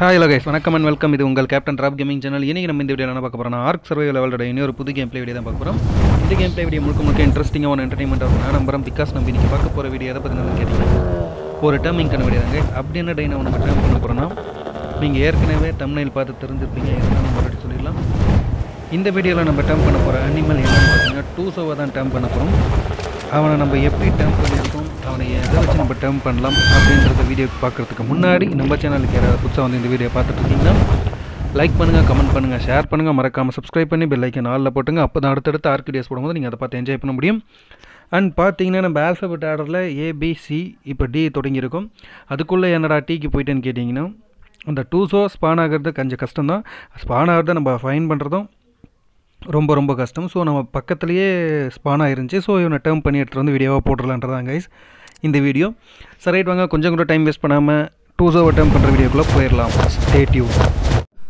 hi Lokesh வணக்கம் and welcome இது உங்கள் கேப்டன் ராப் கேமிங் சேனல் இன்றைக்கி நம்ம இந்த வீடியோ என்ன பார்க்க போகிறோம் ஆர்க் சர்வை லெவலோட இன்னொரு புது கேம் பிளே வீடியோ தான் பார்க்க போகிறோம் இந்த கேம் பிளே வீடியோ முழுக்க முழுக்க இன்ட்ரெஸ்டிங்காக ஒன்று என்டர்டைன்மெண்ட் ஆகும் நான் நம்புறோம் பிகாஸ் நம்ம இன்றைக்கி பார்க்க போகிற வீடியோ எதை பற்றி கேட்டீங்க ஒரு டேர்மிங் கண்ண வீடியோ தாங்க அப்படி என்ன டே ஒன்று டேம் பண்ண போகிறோம்னா நீங்கள் ஏற்கனவே தமிழில் பார்த்து தெரிஞ்சிருப்பீங்க இதெல்லாம் மறுபடியும் சொல்லிடலாம் இந்த வீடியோவில் நம்ம டேர்ம் பண்ண போகிற அனிமல் என்னென்னு பார்த்தீங்கன்னா டூ சோவை தான் டேர்ம் பண்ண போகிறோம் அவனை நம்ம எப்படி டேர்ம் பண்ணியிருக்கோம் அவனை எதை வச்சு நம்ம டேர்ம் பண்ணலாம் அப்படின்றத வீடியோ பார்க்குறதுக்கு முன்னாடி நம்ம சேனலுக்கு யாராவது புதுசாக வந்து இந்த வீடியோ பார்த்துட்டு இருக்கீங்கன்னா லைக் பண்ணுங்கள் கமெண்ட் பண்ணுங்கள் ஷேர் பண்ணுங்கள் மறக்காமல் சப்ஸ்கிரைப் பண்ணி பெல் ஐக்கன் நாளில் போட்டுங்க அப்போ தான் அடுத்தடுத்து ஆர்க்கு டேஸ் போடும்போது நீங்கள் அதை பார்த்து என்ஜாய் பண்ண முடியும் அண்ட் பார்த்தீங்கன்னா நம்ம ஆல்ஃபபெட் ஆர்டரில் ஏபிசி இப்போ டி தொடங்கியிருக்கோம் அதுக்குள்ளே என்னடா டீக்கு போயிட்டேன்னு கேட்டிங்கன்னா அந்த டூ ஸ்பான் ஆகிறது கொஞ்சம் கஷ்டம் தான் ஸ்பான் ஆகிறத நம்ம ஃபைன் பண்ணுறதும் ரொம்ப ரொம்ப கஷ்டம் ஸோ நம்ம பக்கத்துலேயே ஸ்பான் ஆயிருந்துச்சு ஸோ இவனை டேர்ம் பண்ணி எடுத்துகிட்டு வந்து வீடியோவாக போட்டுடலான்றதான் கைஸ் இந்த வீடியோ சரி வாங்க கொஞ்சம் கூட டைம் வேஸ்ட் பண்ணாமல் டூ ஸோ டேம் பண்ணுற வீடியோக்குள்ளே போயிடலாம் ஸ்டேட்யூ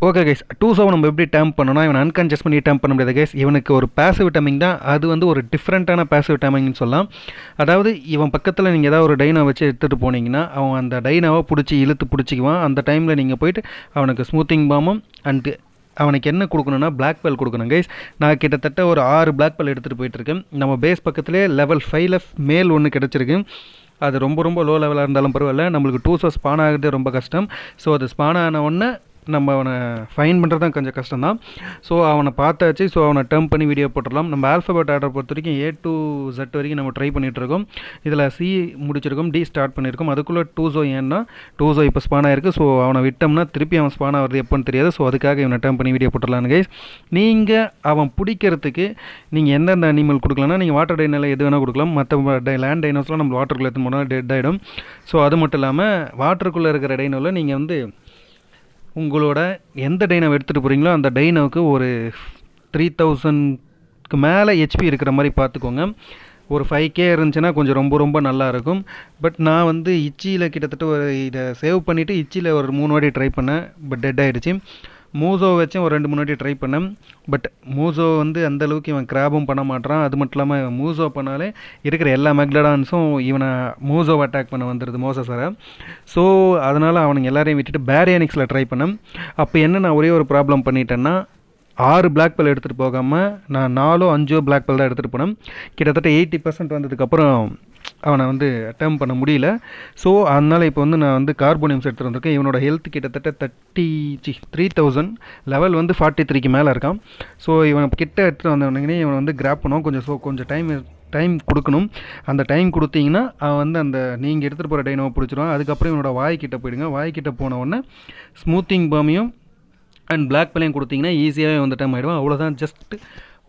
ஓகே கைஸ் டூ ஸோ நம்ம எப்படி டேம் பண்ணணும் இவன் அன்கான்ஷியஸ் பண்ணி டேம் பண்ண முடியாது கைஸ் இவனுக்கு ஒரு பேசிவ் டேமிங் தான் அது வந்து ஒரு டிஃப்ரெண்ட்டான பேசிவ் டேமிங்னு சொல்லலாம் அதாவது இவன் பக்கத்தில் நீங்கள் ஏதாவது ஒரு டைனா வச்சு எடுத்துகிட்டு போனீங்கன்னா அவன் அந்த டைனாவை பிடிச்சி இழுத்து பிடிச்சிக்குவான் அந்த டைமில் நீங்கள் போயிட்டு அவனுக்கு ஸ்மூத்திங் பாமும் அண்டு அவனுக்கு என்ன கொடுக்கணும்னா பிளாக் பெல் கொடுக்கணும் கைஸ் நான் கிட்டத்தட்ட ஒரு ஆறு பிளாக் பெல் எடுத்துகிட்டு போயிட்டுருக்கேன் நம்ம பேஸ் பக்கத்துலேயே லெவல் ஃபைவ்ல மேல் ஒன்று கிடச்சிருக்கு அது ரொம்ப ரொம்ப லோ லெவலாக இருந்தாலும் பரவாயில்ல நம்மளுக்கு டூ சோர்ஸ் ஸ்பான் ஆகிறது ரொம்ப கஷ்டம் ஸோ அது ஸ்பான் ஆன உடனே நம்ம அவனை ஃபைன் பண்ணுறது தான் கொஞ்சம் கஷ்டம் தான் ஸோ அவனை பார்த்தாச்சு ஸோ அவனை டேர்ம் பண்ணி வீடியோ போட்டுடலாம் நம்ம ஆல்ஃபபெட் ஆர்டர் பொறுத்த வரைக்கும் ஏ டு ஜெட் வரைக்கும் நம்ம ட்ரை பண்ணிகிட்ருக்கோம் இதில் சி முடிச்சிருக்கோம் டி ஸ்டார்ட் பண்ணியிருக்கோம் அதுக்குள்ளே டூ ஸோ ஏன்னா டூ ஸோ இப்போ ஸ்பான் ஆயிருக்கு ஸோ அவனை விட்டோம்னா திருப்பி அவன் ஸ்பான் ஆகிறது எப்போன்னு தெரியாது ஸோ அதுக்காக இவனை டேர்ம் பண்ணி வீடியோ போட்டுடலான்னு கைஸ் நீங்கள் அவன் பிடிக்கிறதுக்கு நீங்கள் எந்தெந்த அனிமல் கொடுக்கலன்னா நீங்கள் வாட்டர் டைனில் எது வேணால் கொடுக்கலாம் மற்ற டை லேண்ட் டைனோஸ்லாம் நம்ம வாட்டருக்குள்ளே எடுத்து போனால் டெட் ஆகிடும் ஸோ அது மட்டும் இல்லாமல் வாட்டருக்குள்ளே இருக்கிற டைனோவில் நீங்கள் வந்து உங்களோட எந்த டைனவ் எடுத்துகிட்டு போகிறீங்களோ அந்த டைனவுக்கு ஒரு த்ரீ தௌசண்ட்க்கு மேலே ஹெச்பி இருக்கிற மாதிரி பார்த்துக்கோங்க ஒரு ஃபைவ் கே இருந்துச்சுன்னா கொஞ்சம் ரொம்ப ரொம்ப நல்லாயிருக்கும் பட் நான் வந்து இச்சியில் கிட்டத்தட்ட ஒரு இதை சேவ் பண்ணிவிட்டு இச்சியில் ஒரு மூணு வாட்டி ட்ரை பண்ணேன் பட் டெட் ஆகிடுச்சி மூசோ வச்சும் ஒரு ரெண்டு மூணு வாட்டி ட்ரை பண்ணேன் பட் மூசோ வந்து அந்தளவுக்கு இவன் கிராபும் பண்ண மாட்டான் அது மட்டும் இல்லாமல் மூசோ பண்ணாலே இருக்கிற எல்லா மெக்லடான்ஸும் இவனை மூசோவை அட்டாக் பண்ண வந்துடுது மோச சாரை ஸோ அதனால் அவனுங்க எல்லாரையும் விட்டுட்டு பேரியானிக்ஸில் ட்ரை பண்ணேன் அப்போ என்ன நான் ஒரே ஒரு ப்ராப்ளம் பண்ணிட்டேன்னா ஆறு பிளாக் பெல் எடுத்துகிட்டு போகாமல் நான் நாலோ அஞ்சோ பிளாக் பெல் தான் எடுத்துகிட்டு போனேன் கிட்டத்தட்ட எயிட்டி பர்சன்ட் வந்ததுக்கப்புறம் அவனை வந்து அட்டம் பண்ண முடியல ஸோ அதனால் இப்போ வந்து நான் வந்து கார்போனியம்ஸ் எடுத்துகிட்டு வந்திருக்கேன் இவனோட ஹெல்த் கிட்டத்தட்ட thirty C three thousand level வந்து ஃபார்ட்டி த்ரீக்கு மேலே இருக்கான் ஸோ இவன் கிட்ட எடுத்துகிட்டு வந்தவனே இவன் வந்து கிராப் பண்ணுவோம் கொஞ்சம் ஸோ கொஞ்சம் டைம் டைம் கொடுக்கணும் அந்த டைம் கொடுத்தீங்கன்னா அவன் வந்து அந்த நீங்கள் எடுத்துகிட்டு போகிற டைனோவை பிடிச்சிருவான் அதுக்கப்புறம் இவனோட வாய்க்கிட்ட போயிடுங்க வாய்க்கிட்ட போன உடனே ஸ்மூத்திங் பாமியும் அண்ட் பிளாக் பல்லையும் கொடுத்தீங்கன்னா ஈஸியாகவே வந்து டைம் ஆகிடும் அவ்வளோதான் ஜஸ்ட்டு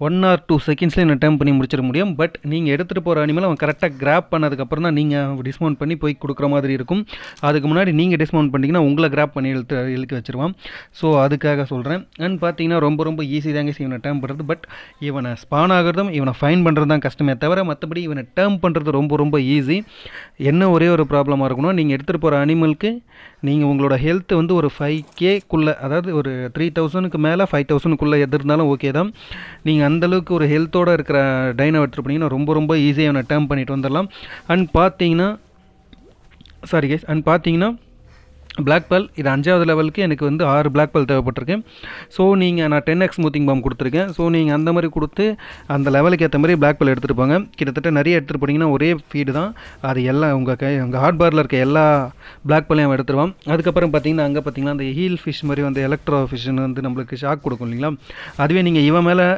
ஒன் ஆர் டூ செகண்ட்ஸ்லேயே நான் டேம் பண்ணி முடிச்சிட முடியும் பட் நீங்கள் எடுத்துகிட்டு போகிற அனிமல் அவன் கரெக்டாக கிராப் பண்ணதுக்கப்புறம் தான் நீங்கள் டிஸ்மௌண்ட் பண்ணி போய் கொடுக்குற மாதிரி இருக்கும் அதுக்கு முன்னாடி நீங்கள் டிஸ்மௌண்ட் பண்ணிங்கன்னா உங்களை கிராப் பண்ணி இழுத்து இழுக்க வச்சிருவான் ஸோ அதுக்காக சொல்கிறேன் அண்ட் பார்த்தீங்கன்னா ரொம்ப ரொம்ப ஈஸி தாங்க இவனை டேம் பண்ணுறது பட் இவனை ஸ்பான் ஆகிறதும் இவனை ஃபைன் பண்ணுறது தான் கஷ்டமே தவிர மற்றபடி இவனை டேர்ம் பண்ணுறது ரொம்ப ரொம்ப ஈஸி என்ன ஒரே ஒரு ப்ராப்ளமாக இருக்கணும் நீங்கள் எடுத்துகிட்டு போகிற அனிமலுக்கு நீங்கள் உங்களோட ஹெல்த் வந்து ஒரு ஃபைவ் கேக்குள்ளே அதாவது ஒரு த்ரீ தௌசண்ட்க்கு மேலே ஃபைவ் தௌசண்ட்குள்ளே எது இருந்தாலும் ஓகே தான் நீங்கள் அந்தளவுக்கு ஒரு ஹெல்த்தோடு இருக்கிற டைனை எடுத்துருப்பீங்கன்னா ரொம்ப ரொம்ப ஈஸியாக டேர்ம் பண்ணிட்டு வந்துடலாம் அண்ட் பார்த்தீங்கன்னா சாரி கேஸ் அண்ட் பார்த்தீங்கன்னா பிளாக் பால் இது அஞ்சாவது லெவலுக்கு எனக்கு வந்து ஆறு பிளாக் பால் தேவைப்பட்டிருக்கு ஸோ நீங்கள் நான் டென் எக்ஸ் மூத்திங் பாம் கொடுத்துருக்கேன் ஸோ நீங்கள் அந்த மாதிரி கொடுத்து அந்த லெவலுக்கு ஏற்ற மாதிரி பிளாக் பால் எடுத்துகிட்டு போங்க கிட்டத்தட்ட நிறைய எடுத்துகிட்டு போனீங்கன்னா ஒரே ஃபீடு தான் அது எல்லா உங்கள் கை உங்கள் ஹார்ட் பாரில் இருக்க எல்லா பிளாக் பாலையும் எடுத்துருவான் அதுக்கப்புறம் பார்த்தீங்கன்னா அங்கே பார்த்தீங்கன்னா அந்த ஹீல் ஃபிஷ் மாதிரி வந்து எலக்ட்ரோ ஃபிஷ்னு வந்து நம்மளுக்கு ஷாக் கொடுக்கும் இல்லைங்களா அதுவே நீங்கள் இவன் மேலே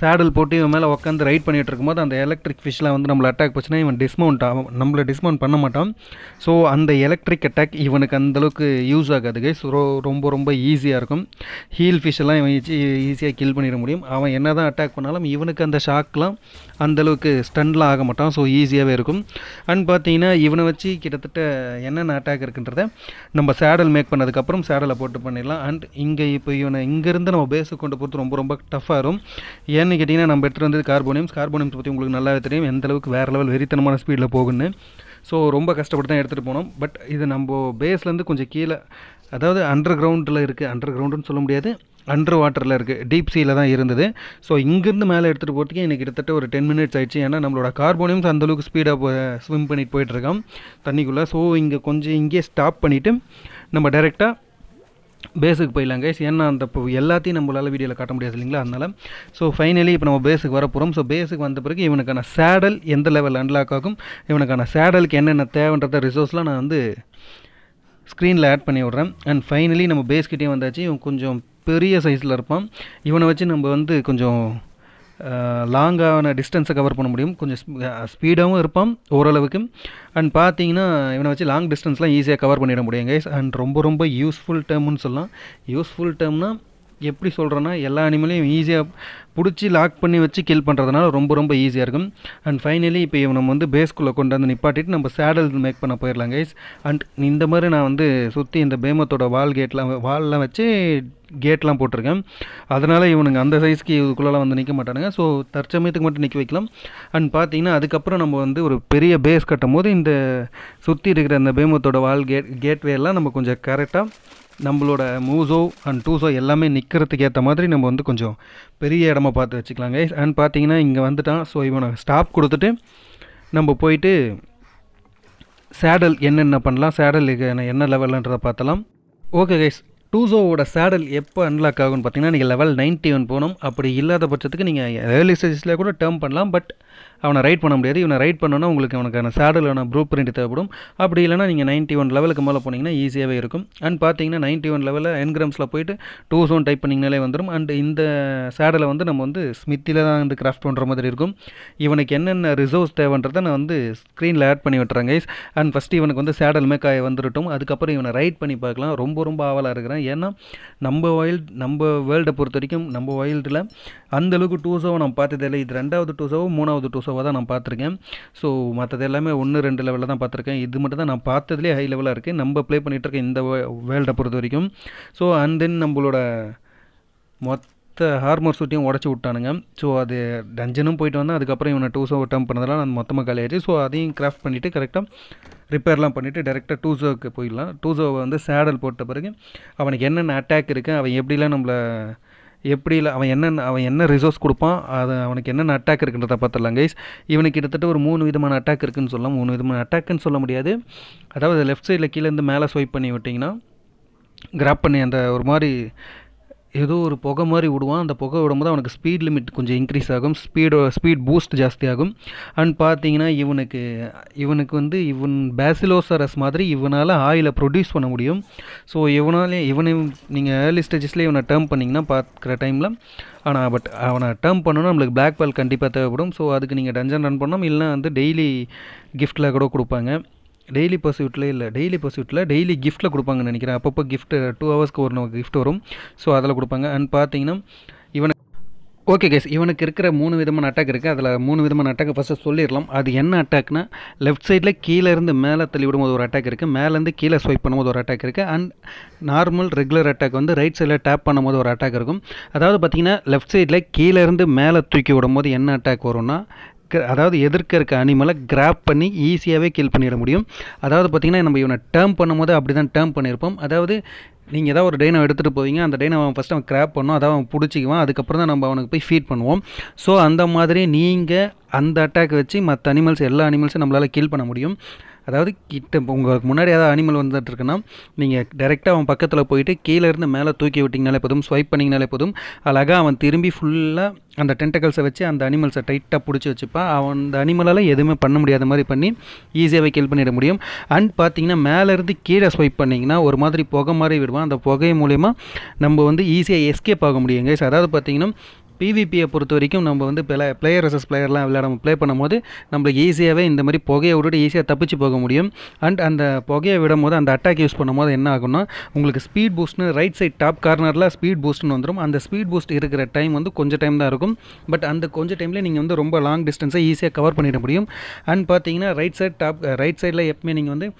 சேடல் போட்டு இவன் மேலே உட்காந்து ரைட் பண்ணிகிட்டு இருக்கும்போது அந்த எலக்ட்ரிக் ஃபிஷ்லாம் வந்து நம்மளை அட்டாக் போச்சுன்னா இவன் டிஸ்மவுண்ட் ஆகும் நம்மளை டிஸ்மவுண்ட் பண்ண மாட்டான் ஸோ அந்த எலக்ட்ரிக் அட்டாக் இவனுக்கு அந்தளவுக்கு யூஸ் ஆகாது கைஸ் ரொம்ப ரொம்ப ஈஸியாக இருக்கும் ஹீல் ஃபிஷ்ஷெல்லாம் இவன் ஈஸியாக கில் பண்ணிட முடியும் அவன் என்ன தான் அட்டாக் பண்ணாலும் இவனுக்கு அந்த ஷாக்லாம் அந்தளவுக்கு ஸ்டன்லாம் ஆக மாட்டான் ஸோ ஈஸியாகவே இருக்கும் அண்ட் பார்த்தீங்கன்னா இவனை வச்சு கிட்டத்தட்ட என்னென்ன அட்டாக் இருக்குன்றத நம்ம சேடல் மேக் பண்ணதுக்கப்புறம் சேடலை போட்டு பண்ணிடலாம் அண்ட் இங்கே இப்போ இவனை இங்கேருந்து நம்ம பேஸுக்கு கொண்டு போகிறது ரொம்ப ரொம்ப டஃப்பாக இருக்கும் ஏன் என்னென்னு கேட்டிங்கன்னா நம்ம எடுத்துகிட்டு வந்தது கார்போனியம்ஸ் கார்போனியம்ஸ் பற்றி உங்களுக்கு நல்லாவே தெரியும் எந்த அளவுக்கு வேறு லெவல் வெறித்தனமான ஸ்பீடில் போகுன்னு ஸோ ரொம்ப கஷ்டப்பட்டு தான் எடுத்துகிட்டு போனோம் பட் இது நம்ம பேஸ்லேருந்து கொஞ்சம் கீழே அதாவது அண்டர் கிரவுண்டில் இருக்குது அண்டர் கிரவுண்டுன்னு சொல்ல முடியாது அண்டர் வாட்டரில் இருக்குது டீப் சீல தான் இருந்தது ஸோ இங்கேருந்து மேலே எடுத்துகிட்டு போகிறதுக்கு எனக்கு கிட்டத்தட்ட ஒரு டென் மினிட்ஸ் ஆயிடுச்சு ஏன்னா நம்மளோட கார்போனியம்ஸ் அந்தளவுக்கு ஸ்பீடாக ஸ்விம் பண்ணிட்டு போயிட்டுருக்கோம் தண்ணிக்குள்ளே ஸோ இங்கே கொஞ்சம் இங்கேயே ஸ்டாப் பண்ணிவிட்டு நம்ம டைரெக்டாக பேஸுக்கு போயிடலாம் கைஸ் ஏன்னா அந்த இப்போ எல்லாத்தையும் நம்மளால் வீடியோவில் காட்ட முடியாது இல்லைங்களா அதனால் ஸோ ஃபைனலி இப்போ நம்ம பேஸுக்கு வர போகிறோம் ஸோ பேஸுக்கு வந்த பிறகு இவனுக்கான சேடல் எந்த லெவல் அன்லாக் ஆகும் இவனுக்கான சேடலுக்கு என்னென்ன தேவைன்றத ரிசோர்ஸ்லாம் நான் வந்து ஸ்க்ரீனில் ஆட் பண்ணி விட்றேன் அண்ட் ஃபைனலி நம்ம பேஸ்கிட்டே வந்தாச்சு இவன் கொஞ்சம் பெரிய சைஸில் இருப்பான் இவனை வச்சு நம்ம வந்து கொஞ்சம் லாங்கான டிஸ்டன்ஸை கவர் பண்ண முடியும் கொஞ்சம் ஸ்பீடாகவும் இருப்பான் ஓரளவுக்கு அண்ட் பார்த்தீங்கன்னா இவனை வச்சு லாங் டிஸ்டன்ஸ்லாம் ஈஸியாக கவர் பண்ணிட முடியும் கைஸ் அண்ட் ரொம்ப ரொம்ப யூஸ்ஃபுல் டேர்ம்னு சொல்லலாம் யூஸ்ஃபுல் டேர்ம்னால் எப்படி சொல்கிறேன்னா எல்லா அனிமலையும் ஈஸியாக பிடிச்சி லாக் பண்ணி வச்சு கில் பண்ணுறதுனால ரொம்ப ரொம்ப ஈஸியாக இருக்கும் அண்ட் ஃபைனலி இப்போ இவன் நம்ம வந்து பேஸ்குள்ளே கொண்டு வந்து நிப்பாட்டிட்டு நம்ம சேடல் மேக் பண்ண போயிடலாம் கைஸ் அண்ட் இந்த மாதிரி நான் வந்து சுற்றி இந்த பேமத்தோட வால் கேட்லாம் வால்லாம் வச்சு கேட்லாம் போட்டிருக்கேன் அதனால் இவனுங்க அந்த சைஸ்க்கு இதுக்குள்ளெலாம் வந்து நிற்க மாட்டானுங்க ஸோ தற்சமயத்துக்கு மட்டும் நிற்க வைக்கலாம் அண்ட் பார்த்தீங்கன்னா அதுக்கப்புறம் நம்ம வந்து ஒரு பெரிய பேஸ் கட்டும் போது இந்த சுற்றி இருக்கிற அந்த பேமத்தோட வால் கேட் கேட்வேலாம் நம்ம கொஞ்சம் கரெக்டாக நம்மளோட மூஸோ அண்ட் டூஸோ எல்லாமே நிற்கிறதுக்கு ஏற்ற மாதிரி நம்ம வந்து கொஞ்சம் பெரிய இடமா பார்த்து வச்சுக்கலாங்க அண்ட் பார்த்தீங்கன்னா இங்கே வந்துட்டான் ஸோ இவனை ஸ்டாப் கொடுத்துட்டு நம்ம போயிட்டு சேடல் என்னென்ன பண்ணலாம் சேடல் என்ன லெவலுன்றதை பார்த்தலாம் ஓகே கைஸ் டூசோவோட சேடல் எப்போ அன்லாக் ஆகும்னு பார்த்தீங்கன்னா நீங்கள் லெவல் நைன்ட்டி ஒன் போகணும் அப்படி இல்லாத பட்சத்துக்கு நீங்கள் ஏர்லி ஸ்டேஜஸ்லேயே கூட டேர்ம் பண்ணலாம் பட் அவனை ரைட் பண்ண முடியாது இவனை ரைட் பண்ணணும்னா உங்களுக்கு அவனுக்கான சேடலான ப்ரூ பிரிண்ட் தேவைப்படும் அப்படி இல்லைனா நீங்கள் நைன்ட்டி ஒன் லெவலுக்கு மேலே போனீங்கன்னா ஈஸியாகவே இருக்கும் அண்ட் பார்த்தீங்கன்னா நைன்ட்டி ஒன் லெவலில் என்கிராம்ஸில் போயிட்டு டூ ஜோன் டைப் பண்ணிங்கனாலே வந்துடும் அண்ட் இந்த சேடலை வந்து நம்ம வந்து ஸ்மித்தியில் தான் வந்து கிராஃப்ட் பண்ணுற மாதிரி இருக்கும் இவனுக்கு என்னென்ன ரிசோர்ஸ் தேவைன்றதை நான் வந்து ஸ்க்ரீனில் ஆட் பண்ணி விட்டுறேன் கைஸ் அண்ட் ஃபஸ்ட்டு இவனுக்கு வந்து சேடல் மேக்காய் வந்துருட்டும் அதுக்கப்புறம் இவனை ரைட் பண்ணி பார்க்கலாம் ரொம்ப ரொம்ப ஆவலாக இருக்கிறேன் ஏன்னா நம்ம வைல்ட் நம்ம வேர்ல்டை பொறுத்த வரைக்கும் நம்ம வைல்டில் அந்தளவுக்கு டூ ஷோவை நான் பார்த்ததில்லை இது ரெண்டாவது டூ ஷோவும் மூணாவது டூ தான் நான் பார்த்துருக்கேன் ஸோ மற்றது எல்லாமே ஒன்று ரெண்டு லெவலில் தான் பார்த்துருக்கேன் இது மட்டும் தான் நான் பார்த்ததுலேயே ஹை லெவலாக இருக்குது நம்ம ப்ளே பண்ணிகிட்ருக்க இந்த வேர்ல்டை பொறுத்த வரைக்கும் ஸோ அண்ட் தென் நம்மளோட மொத்த ஹார்மோர் சூட்டையும் உடச்சி விட்டானுங்க ஸோ அது டஞ்சனும் போயிட்டு வந்தால் அதுக்கப்புறம் இவனை டூ ஸோ டம்ப் பண்ணதெல்லாம் நான் மொத்தமாக காலியாச்சு ஸோ அதையும் கிராஃப்ட் பண்ணிவிட்டு கரெக்டாக ரிப்பேர்லாம் பண்ணிவிட்டு டேரெக்டாக டூசோவுக்கு போயிடலாம் டூசோவை வந்து சேடல் போட்ட பிறகு அவனுக்கு என்னென்ன அட்டாக் இருக்குது அவன் எப்படிலாம் நம்மளை எப்படி இல்லை அவன் என்னென்ன அவன் என்ன ரிசோர்ஸ் கொடுப்பான் அது அவனுக்கு என்னென்ன அட்டாக் இருக்குன்றத பார்த்துடலாம் கைஸ் இவனுக்கு கிட்டத்தட்ட ஒரு மூணு விதமான அட்டாக் இருக்குன்னு சொல்லலாம் மூணு விதமான அட்டாக்குன்னு சொல்ல முடியாது அதாவது லெஃப்ட் சைடில் கீழேருந்து மேலே ஸ்வைப் பண்ணி விட்டிங்கன்னா கிராப் பண்ணி அந்த ஒரு மாதிரி ஏதோ ஒரு புகை மாதிரி விடுவான் அந்த புகை விடும்போது அவனுக்கு ஸ்பீட் லிமிட் கொஞ்சம் இன்க்ரீஸ் ஆகும் ஸ்பீடோ ஸ்பீட் பூஸ்ட் ஜாஸ்தி ஆகும் அண்ட் பார்த்தீங்கன்னா இவனுக்கு இவனுக்கு வந்து இவன் பேசிலோசரஸ் மாதிரி இவனால் ஆயிலை ப்ரொடியூஸ் பண்ண முடியும் ஸோ இவனாலே இவனை நீங்கள் ஏர்லி ஸ்டேஜஸ்லேயே இவனை டேர்ம் பண்ணிங்கன்னா பார்க்குற டைமில் ஆனால் பட் அவனை டேர்ம் பண்ணணும் நம்மளுக்கு பிளாக் பால் கண்டிப்பாக தேவைப்படும் ஸோ அதுக்கு நீங்கள் டஞ்சன் ரன் பண்ணணும் இல்லைனா வந்து டெய்லி கிஃப்ட்டில் கூட கொடுப்பாங்க டெய்லி பர்சூட்டில் இல்லை டெய்லி பர்சூட்டில் டெய்லி கிஃப்ட்டில் கொடுப்பாங்கன்னு நினைக்கிறேன் அப்பப்போ கிஃப்ட்டு டூ ஹவர்ஸ்க்கு ஒரு நமக்கு கிஃப்ட் வரும் ஸோ அதில் கொடுப்பாங்க அண்ட் பார்த்தீங்கன்னா இவனுக்கு ஓகே கேஸ் இவனுக்கு இருக்கிற மூணு விதமான அட்டாக் இருக்குது அதில் மூணு விதமான அட்டாக்கை ஃபஸ்ட்டு சொல்லிடலாம் அது என்ன அட்டாக்னா லெஃப்ட் சைடில் கீழே இருந்து மேலே தள்ளி விடும்போது ஒரு அட்டாக் இருக்குது மேலேருந்து கீழே ஸ்வைப் பண்ணும்போது ஒரு அட்டாக் இருக்குது அண்ட் நார்மல் ரெகுலர் அட்டாக் வந்து ரைட் சைடில் டேப் பண்ணும்போது ஒரு அட்டாக் இருக்கும் அதாவது பார்த்திங்கன்னா லெஃப்ட் சைடில் கீழே இருந்து மேலே தூக்கி விடும்போது என்ன அட்டாக் வரும்னா அதாவது எதிர்க்க இருக்க அனிமலை கிராப் பண்ணி ஈஸியாகவே கில் பண்ணிட முடியும் அதாவது பார்த்திங்கன்னா நம்ம இவனை டேர்ம் பண்ணும்போது அப்படி தான் டேர்ம் பண்ணியிருப்போம் அதாவது நீங்கள் ஏதாவது ஒரு டைனை எடுத்துகிட்டு போவீங்க அந்த டைனை அவன் ஃபஸ்ட்டு அவன் கிராப் பண்ணும் அதாவது அவன் பிடிச்சிக்குவான் அதுக்கப்புறம் தான் நம்ம அவனுக்கு போய் ஃபீட் பண்ணுவோம் ஸோ அந்த மாதிரி நீங்கள் அந்த அட்டாக் வச்சு மற்ற அனிமல்ஸ் எல்லா அனிமல்ஸும் நம்மளால் கில் பண்ண முடியும் அதாவது கிட்ட உங்களுக்கு முன்னாடி ஏதாவது அனிமல் வந்துட்டு இருக்குன்னா நீங்கள் டேரெக்டாக அவன் பக்கத்தில் போயிட்டு கீழே இருந்து மேலே தூக்கி விட்டிங்கனாலே போதும் ஸ்வைப் பண்ணிங்கனாலே போதும் அழகாக அவன் திரும்பி ஃபுல்லாக அந்த டென்டக்கல்ஸை வச்சு அந்த அனிமல்ஸை டைட்டாக பிடிச்சி வச்சுப்பான் அவன் அந்த அனிமலால் எதுவுமே பண்ண முடியாத மாதிரி பண்ணி ஈஸியாகவே கில் பண்ணிட முடியும் அண்ட் பார்த்தீங்கன்னா மேலேருந்து கீழே ஸ்வைப் பண்ணிங்கன்னா ஒரு மாதிரி புகை மாதிரி விடுவான் அந்த புகை மூலயமா நம்ம வந்து ஈஸியாக எஸ்கேப் ஆக முடியும் கைஸ் அதாவது பார்த்திங்கன்னா பிவிபியை பொறுத்த வரைக்கும் நம்ம வந்து பிளே பிளேயர் வர்சஸ் பிளேயர்லாம் விளையாட ப்ளே பண்ணும்போது நம்மளுக்கு ஈஸியாகவே இந்த மாதிரி புகையை விட்டுட்டு ஈஸியாக தப்பிச்சு போக முடியும் அண்ட் அந்த புகையை விடும் போது அந்த அட்டாக் யூஸ் பண்ணும்போது என்ன ஆகும்னா உங்களுக்கு ஸ்பீட் பூஸ்ட்னு ரைட் சைட் டாப் கார்னரில் ஸ்பீட் பூஸ்ட்னு வந்துடும் அந்த ஸ்பீட் பூஸ்ட் இருக்கிற டைம் வந்து கொஞ்சம் டைம் தான் இருக்கும் பட் அந்த கொஞ்சம் டைமில் நீங்கள் வந்து ரொம்ப லாங் டிஸ்டன்ஸை ஈஸியாக கவர் பண்ணிட முடியும் அண்ட் பார்த்தீங்கன்னா ரைட் சைட் டாப் ரைட் சைடில் எப்பவுமே நீங்கள் வந்து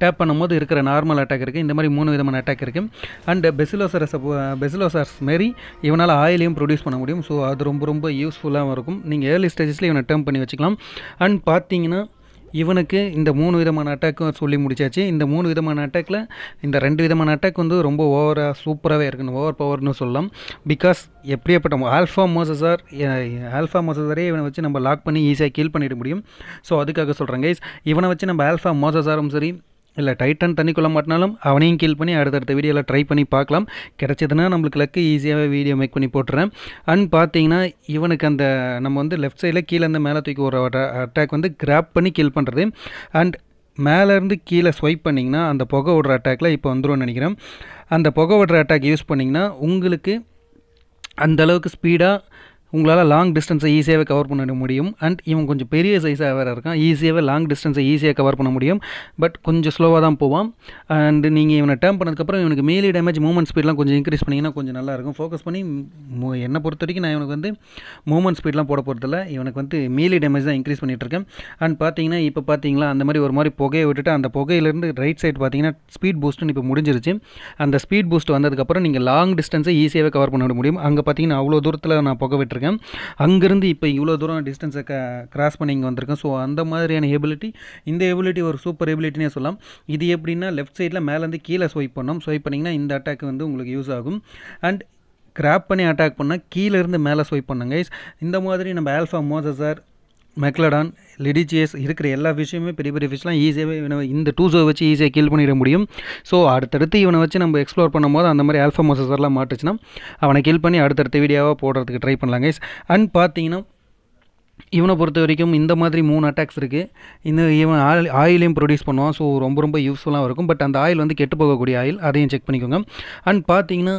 டேப் பண்ணும்போது இருக்கிற நார்மல் அட்டாக் இருக்குது இந்த மாதிரி மூணு விதமான அட்டாக் இருக்குது அண்டு பெசிலோசரஸ் பெசிலோசர்ஸ் மாரி இவனால் ஆயிலையும் ப்ரொடியூஸ் பண்ண முடியும் ஸோ அது ரொம்ப ரொம்ப யூஸ்ஃபுல்லாகவும் இருக்கும் நீங்கள் ஏர்லி ஸ்டேஜஸில் இவனை டேர்ம் பண்ணி வச்சுக்கலாம் அண்ட் பார்த்தீங்கன்னா இவனுக்கு இந்த மூணு விதமான அட்டாக்கும் சொல்லி முடிச்சாச்சு இந்த மூணு விதமான அட்டாக்கில் இந்த ரெண்டு விதமான அட்டாக் வந்து ரொம்ப ஓவராக சூப்பராகவே இருக்குன்னு ஓவர் பவர்னு சொல்லலாம் பிகாஸ் எப்படியேப்பட்ட ஆல்ஃபா மோசஸார் ஆல்ஃபா மோசஸாரே இவனை வச்சு நம்ம லாக் பண்ணி ஈஸியாக கீல் பண்ணிட முடியும் ஸோ அதுக்காக சொல்கிறேன் கைஸ் இவனை வச்சு நம்ம ஆல்ஃபா மோசஸாரும் சரி இல்லை டைட்டன் தண்ணிக்குள்ள மாட்டினாலும் அவனையும் கீழ் பண்ணி அடுத்தடுத்த வீடியோவில் ட்ரை பண்ணி பார்க்கலாம் கிடச்சதுன்னா நம்மளுக்கு லக்கு ஈஸியாகவே வீடியோ மேக் பண்ணி போட்டுறேன் அண்ட் பார்த்தீங்கன்னா இவனுக்கு அந்த நம்ம வந்து லெஃப்ட் சைடில் கீழே அந்த மேலே தூக்கி ஒரு அட்டாக் வந்து கிராப் பண்ணி கில் பண்ணுறது அண்ட் மேலேருந்து கீழே ஸ்வைப் பண்ணிங்கன்னா அந்த புகை விடுற அட்டாக்கில் இப்போ வந்துடும் நினைக்கிறேன் அந்த புகை விடுற அட்டாக் யூஸ் பண்ணிங்கன்னா உங்களுக்கு அந்தளவுக்கு ஸ்பீடாக உங்களால் லாங் டிஸ்டன்ஸை ஈஸியாகவே கவர் பண்ண முடியும் அண்ட் இவன் கொஞ்சம் பெரிய சைஸாக வேறு இருக்கான் ஈஸியாகவே லாங் டிஸ்டன்ஸை ஈஸியாக கவர் பண்ண முடியும் பட் கொஞ்சம் ஸ்லோவாக தான் போவான் அண்ட் நீங்கள் இவனை டேர்ம் பண்ணதுக்கப்புறம் இவனுக்கு மேலே டேமேஜ் மூவ்மெண்ட் ஸ்பீட்லாம் கொஞ்சம் இன்க்ரீஸ் பண்ணிங்கன்னா கொஞ்சம் நல்லாயிருக்கும் ஃபோக்கஸ் பண்ணி என்னை பொறுத்த வரைக்கும் நான் இவனுக்கு வந்து மூவ்மெண்ட் ஸ்பீட்லாம் போட போகிறதில்ல இவனுக்கு வந்து மேலே டேமேஜ் தான் இன்க்ரீஸ் பண்ணிகிட்ருக்கேன் அண்ட் பார்த்தீங்கன்னா இப்போ பார்த்தீங்களா அந்த மாதிரி ஒரு மாதிரி புகையை விட்டுட்டு அந்த புகையிலேருந்து ரைட் சைடு பார்த்தீங்கன்னா ஸ்பீட் பூஸ்ட்டுன்னு இப்போ முடிஞ்சிருச்சு அந்த ஸ்பீட் பூஸ்ட் வந்ததுக்கப்புறம் நீங்கள் லாங் டிஸ்டன்ஸை ஈஸியாகவே கவர் பண்ண முடியும் அங்கே பார்த்தீங்கன்னா அவ்வளோ தூரத்தில் நான் புகை விட்டுருக்கேன் கேட்டிருக்கேன் அங்கேருந்து இப்போ இவ்வளோ தூரம் டிஸ்டன்ஸை க கிராஸ் பண்ணி இங்கே வந்திருக்கேன் ஸோ அந்த மாதிரியான எபிலிட்டி இந்த எபிலிட்டி ஒரு சூப்பர் எபிலிட்டினே சொல்லலாம் இது எப்படின்னா லெஃப்ட் சைடில் மேலேருந்து கீழே ஸ்வைப் பண்ணோம் ஸ்வைப் பண்ணிங்கன்னா இந்த அட்டாக் வந்து உங்களுக்கு யூஸ் ஆகும் அண்ட் கிராப் பண்ணி அட்டாக் பண்ணால் கீழேருந்து மேலே ஸ்வைப் பண்ணுங்க இந்த மாதிரி நம்ம ஆல்ஃபா மோசஸார் மெக்லடான் லிடிஜியஸ் இருக்கிற எல்லா விஷயமே பெரிய பெரிய ஃபிஷ்லாம் ஈஸியாகவே இவனை இந்த டூ ஜோ வச்சு ஈஸியாக கில் பண்ணிட முடியும் ஸோ அடுத்தடுத்து இவனை வச்சு நம்ம எக்ஸ்ப்ளோர் பண்ணும்போது அந்த மாதிரி ஆல்ஃபா மொசஸர்லாம் மாட்டுச்சுன்னா அவனை கில் பண்ணி அடுத்தடுத்த வீடியோவாக போடுறதுக்கு ட்ரை பண்ணலாம் கைஸ் அண்ட் பார்த்தீங்கன்னா இவனை பொறுத்த வரைக்கும் இந்த மாதிரி மூணு அட்டாக்ஸ் இருக்குது இந்த இவன் ஆயில் ஆயிலையும் ப்ரொடியூஸ் பண்ணுவான் ஸோ ரொம்ப ரொம்ப யூஸ்ஃபுல்லாக இருக்கும் பட் அந்த ஆயில் வந்து கெட்டு போகக்கூடிய ஆயில் அதையும் செக் பண்ணிக்கோங்க அண்ட் பார்த்தீங்கன்னா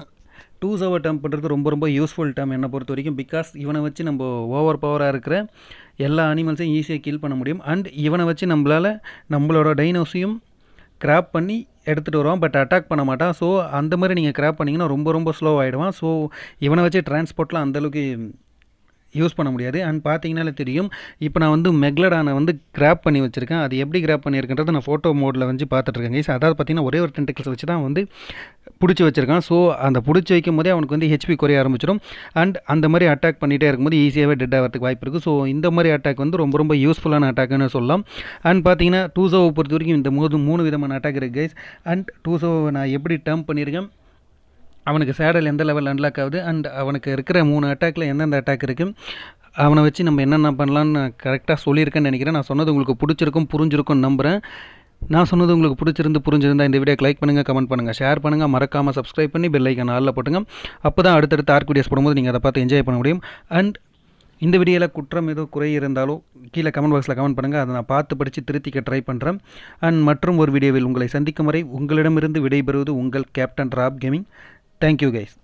டூ சவர் பண்ணுறது ரொம்ப ரொம்ப யூஸ்ஃபுல் டேம் என்னை பொறுத்த வரைக்கும் பிகாஸ் இவனை வச்சு நம்ம ஓவர் பவராக இருக்கிற எல்லா அனிமல்ஸையும் ஈஸியாக கில் பண்ண முடியும் அண்ட் இவனை வச்சு நம்மளால் நம்மளோட டைனோஸையும் கிராப் பண்ணி எடுத்துகிட்டு வருவான் பட் அட்டாக் பண்ண மாட்டான் ஸோ அந்த மாதிரி நீங்கள் கிராப் பண்ணிங்கன்னா ரொம்ப ரொம்ப ஸ்லோ ஆகிடுவான் ஸோ இவனை வச்சு டிரான்ஸ்போர்ட்லாம் அந்தளவுக்கு யூஸ் பண்ண முடியாது அண்ட் பார்த்தீங்கனாலே தெரியும் இப்போ நான் வந்து மெக்லடானை வந்து கிராப் பண்ணி வச்சுருக்கேன் அது எப்படி கிராப் பண்ணியிருக்கின்றத நான் ஃபோட்டோ மோடில் வந்து பார்த்துட்ருக்கேன் கைஸ் அதாவது பார்த்தீங்கன்னா ஒரே ஒரு டென்டிக்கல்ஸ் வச்சு தான் வந்து பிடிச்சி வச்சுருக்கான் ஸோ அந்த பிடிச்சி வைக்கும் போதே அவனுக்கு வந்து ஹெச்பி குறைய ஆரம்பிச்சிடும் அண்ட் அந்த மாதிரி அட்டாக் பண்ணிகிட்டே இருக்கும்போது ஈஸியாகவே டெட் ஆகிறதுக்கு வாய்ப்பு இருக்குது ஸோ இந்த மாதிரி அட்டாக் வந்து ரொம்ப ரொம்ப யூஸ்ஃபுல்லான அட்டாக்னு சொல்லலாம் அண்ட் பார்த்தீங்கன்னா டூ சோவை பொறுத்த வரைக்கும் இந்த மூணு மூணு விதமான அட்டாக் இருக்குது கைஸ் அண்ட் டூ சோவை நான் எப்படி டேர்ம் பண்ணியிருக்கேன் அவனுக்கு சேடல் எந்த லெவல் அன்லாக் ஆகுது அண்ட் அவனுக்கு இருக்கிற மூணு அட்டாக்கில் எந்தெந்த அட்டாக் இருக்குது அவனை வச்சு நம்ம என்னென்ன பண்ணலான்னு கரெக்டாக சொல்லியிருக்கேன்னு நினைக்கிறேன் நான் சொன்னது உங்களுக்கு பிடிச்சிருக்கும் புரிஞ்சிருக்கும்னு நம்புகிறேன் நான் சொன்னது உங்களுக்கு பிடிச்சிருந்து புரிஞ்சிருந்தால் இந்த வீடியோக்கு லைக் பண்ணுங்கள் கமெண்ட் பண்ணுங்கள் ஷேர் பண்ணுங்கள் மறக்காமல் சப்ஸ்கிரைப் பண்ணி பெல் ஐக்கான ஆளில் போட்டுங்க அப்போ தான் அடுத்தடுத்து ஆர்க் வீடியோஸ் போடும்போது நீங்கள் அதை பார்த்து என்ஜாய் பண்ண முடியும் அண்ட் இந்த வீடியோவில் குற்றம் ஏதோ குறை இருந்தாலோ கீழே கமெண்ட் பாக்ஸில் கமெண்ட் பண்ணுங்கள் அதை நான் பார்த்து படித்து திருத்திக்க ட்ரை பண்ணுறேன் அண்ட் மற்றும் ஒரு வீடியோவில் உங்களை சந்திக்கும் வரை உங்களிடமிருந்து விடைபெறுவது உங்கள் Captain Rap Gaming thank you guys